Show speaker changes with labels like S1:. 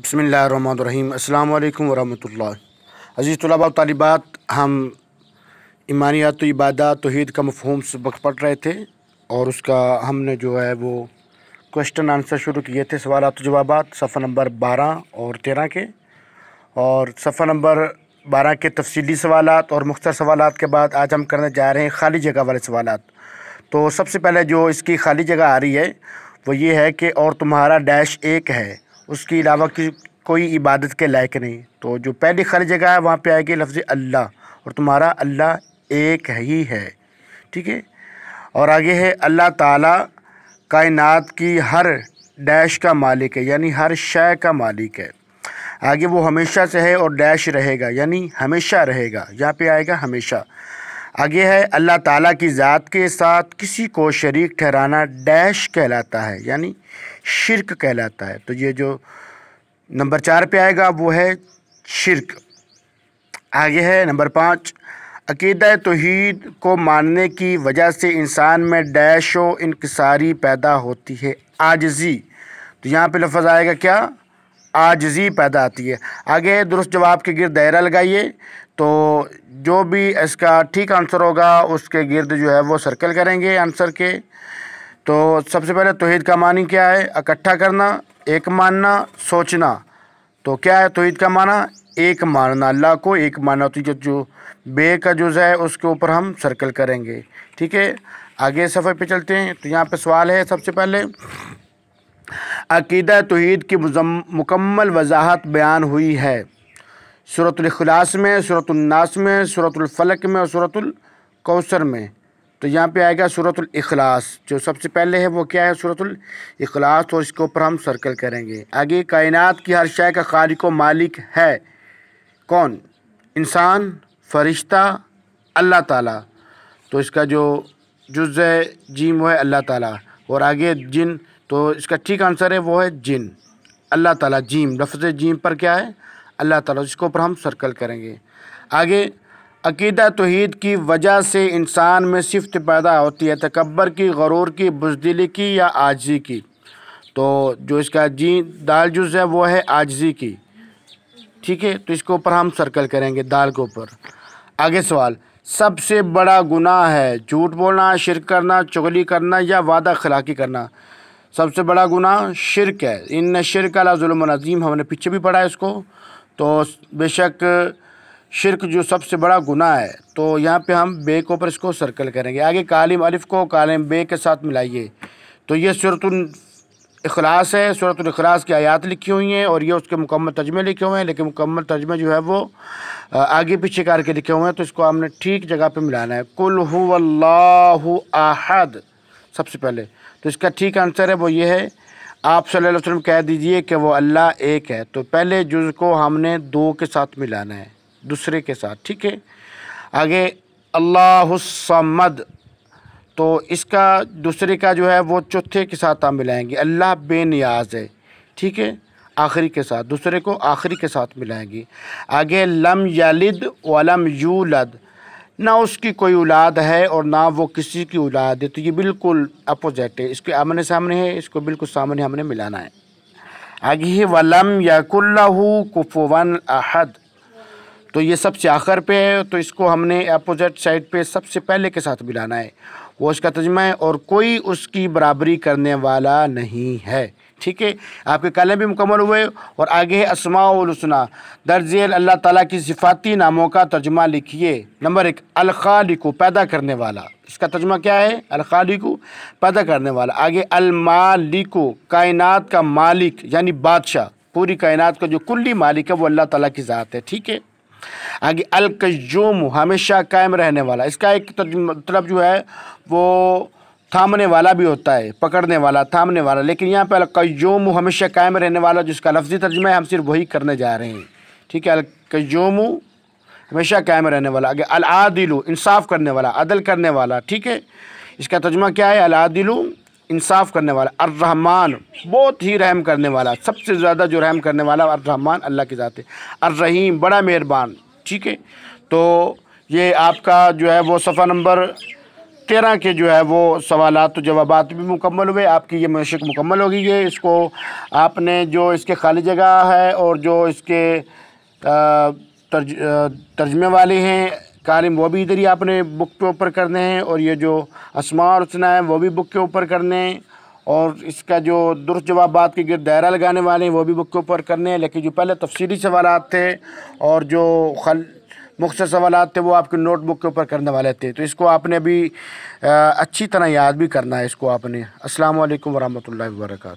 S1: بسم اللہ الرحمن الرحیم السلام علیکم ورحمۃ اللہ عزیز طلباء و طالبات ہم ایمانیات و عبادات توحید کا مفہوم سبق پڑھ رہے تھے اور اس کا ہم نے جو ہے وہ کوشچن آنسر شروع کیے تھے سوالات و جوابات صفحہ نمبر بارہ اور تیرہ کے اور صفحہ نمبر بارہ کے تفصیلی سوالات اور مختصر سوالات کے بعد آج ہم کرنے جا رہے ہیں خالی جگہ والے سوالات تو سب سے پہلے جو اس کی خالی جگہ آ رہی ہے وہ یہ ہے کہ اور تمہارا ڈیش ایک ہے اس کے علاوہ کوئی عبادت کے لائق نہیں تو جو پہلی خر جگہ ہے وہاں پہ آئے گی لفظ اللہ اور تمہارا اللہ ایک ہی ہے ٹھیک ہے اور آگے ہے اللہ تعالیٰ کائنات کی ہر ڈیش کا مالک ہے یعنی ہر شے کا مالک ہے آگے وہ ہمیشہ سے ہے اور ڈیش رہے گا یعنی ہمیشہ رہے گا یہاں پہ آئے گا ہمیشہ آگے ہے اللہ تعالیٰ کی ذات کے ساتھ کسی کو شریک ٹھہرانا ڈیش کہلاتا ہے یعنی شرک کہلاتا ہے تو یہ جو نمبر چار پہ آئے گا وہ ہے شرک آگے ہے نمبر پانچ عقیدہ توحید کو ماننے کی وجہ سے انسان میں ڈیش و انکساری پیدا ہوتی ہے آجزی تو یہاں پہ لفظ آئے گا کیا آجزی پیدا آتی ہے آگے درست جواب کے گرد دائرہ لگائیے تو جو بھی اس کا ٹھیک آنسر ہوگا اس کے گرد جو ہے وہ سرکل کریں گے آنسر کے تو سب سے پہلے توحید کا معنی کیا ہے اکٹھا کرنا ایک ماننا سوچنا تو کیا ہے توحید کا معنی ایک ماننا اللہ کو ایک ماننا تو جو جو بے کا جز ہے اس کے اوپر ہم سرکل کریں گے ٹھیک ہے آگے صفحے پہ چلتے ہیں تو یہاں پہ سوال ہے سب سے پہلے عقیدہ توحید کی مکمل وضاحت بیان ہوئی ہے صورت الخلاص میں صورت الناس میں صورت الفلق میں اور صورت میں تو یہاں پہ آئے گا صورت الاخلاص جو سب سے پہلے ہے وہ کیا ہے صورت الاخلاص تو اس کے اوپر ہم سرکل کریں گے آگے کائنات کی ہر شے کا خالق و مالک ہے کون انسان فرشتہ اللہ تعالیٰ تو اس کا جو جز ہے جیم وہ ہے اللہ تعالیٰ اور آگے جن تو اس کا ٹھیک آنسر ہے وہ ہے جن اللہ تعالیٰ جیم لفظ جیم پر کیا ہے اللہ تعالیٰ اس کو اوپر ہم سرکل کریں گے آگے عقیدہ توحید کی وجہ سے انسان میں صفت پیدا ہوتی ہے تکبر کی غرور کی بزدلی کی یا آجزی کی تو جو اس کا جین دال جز ہے وہ ہے آجزی کی ٹھیک ہے تو اس کے اوپر ہم سرکل کریں گے دال کے اوپر آگے سوال سب سے بڑا گناہ ہے جھوٹ بولنا شرک کرنا چغلی کرنا یا وعدہ خلاقی کرنا سب سے بڑا گناہ شرک ہے ان شرک اللہ ظلم و نظیم ہم نے پیچھے بھی پڑھا ہے اس کو تو بے شک شرک جو سب سے بڑا گناہ ہے تو یہاں پہ ہم بے کے اوپر اس کو سرکل کریں گے آگے کالم الف کو کالم بے کے ساتھ ملائیے تو یہ صورت الاخلاص ہے صورت الاخلاص کی آیات لکھی ہوئی ہیں اور یہ اس کے مکمل ترجمے لکھے ہوئے ہیں لیکن مکمل ترجمے جو ہے وہ آگے پیچھے کر کے لکھے ہوئے ہیں تو اس کو ہم نے ٹھیک جگہ پہ ملانا ہے کل ہو اللہ احد سب سے پہلے تو اس کا ٹھیک آنسر ہے وہ یہ ہے آپ صلی اللہ علیہ وسلم کہہ دیجئے کہ وہ اللہ ایک ہے تو پہلے جز کو ہم نے دو کے ساتھ ملانا ہے دوسرے کے ساتھ ٹھیک ہے آگے اللہ حسمد تو اس کا دوسرے کا جو ہے وہ چوتھے کے ساتھ ہم ملائیں گے اللہ بے نیاز ہے ٹھیک ہے آخری کے ساتھ دوسرے کو آخری کے ساتھ ملائیں گی آگے لم یلد ولم یولد نہ اس کی کوئی اولاد ہے اور نہ وہ کسی کی اولاد ہے تو یہ بالکل اپوزٹ ہے اس کے آمنے سامنے ہے اس کو بالکل سامنے ہم نے ملانا ہے آگے ولم یق اللہ کفون احد تو یہ سب سے آخر پہ ہے تو اس کو ہم نے اپوزٹ سائڈ پہ سب سے پہلے کے ساتھ ملانا ہے وہ اس کا ترجمہ ہے اور کوئی اس کی برابری کرنے والا نہیں ہے ٹھیک ہے آپ کے کالے بھی مکمل ہوئے اور آگے ہے اسماع و درج درزیل اللہ تعالیٰ کی صفاتی ناموں کا ترجمہ لکھیے نمبر ایک الخالق پیدا کرنے والا اس کا ترجمہ کیا ہے الخالق پیدا کرنے والا آگے المالک کائنات کا مالک یعنی بادشاہ پوری کائنات کا جو کلی مالک ہے وہ اللہ تعالیٰ کی ذات ہے ٹھیک ہے آگے الکجوم ہمیشہ قائم رہنے والا اس کا ایک مطلب جو ہے وہ تھامنے والا بھی ہوتا ہے پکڑنے والا تھامنے والا لیکن یہاں پہ الکجوم ہمیشہ قائم رہنے والا جس کا لفظی ترجمہ ہے ہم صرف وہی کرنے جا رہے ہیں ٹھیک ہے الکجوم ہمیشہ قائم رہنے والا آگے العادل انصاف کرنے والا عدل کرنے والا ٹھیک ہے اس کا ترجمہ کیا ہے العادل انصاف کرنے والا الرحمان بہت ہی رحم کرنے والا سب سے زیادہ جو رحم کرنے والا الرحمان اللہ کی ذات ہے الرحیم بڑا مہربان ٹھیک ہے تو یہ آپ کا جو ہے وہ صفحہ نمبر تیرہ کے جو ہے وہ سوالات و جوابات بھی مکمل ہوئے آپ کی یہ مشق مکمل ہوگی یہ اس کو آپ نے جو اس کے خالی جگہ ہے اور جو اس کے ترجمے والے ہیں کالم وہ بھی ادھر ہی آپ نے بک کے اوپر کرنے ہیں اور یہ جو اسماع اسنا ہے وہ بھی بک کے اوپر کرنے ہیں اور اس کا جو درست جوابات کے گرد دائرہ لگانے والے ہیں وہ بھی بک کے اوپر کرنے ہیں لیکن جو پہلے تفصیلی سوالات تھے اور جو خل مختصر سوالات تھے وہ آپ کے نوٹ بک کے اوپر کرنے والے تھے تو اس کو آپ نے ابھی اچھی طرح یاد بھی کرنا ہے اس کو آپ نے السلام علیکم ورحمۃ اللہ وبرکاتہ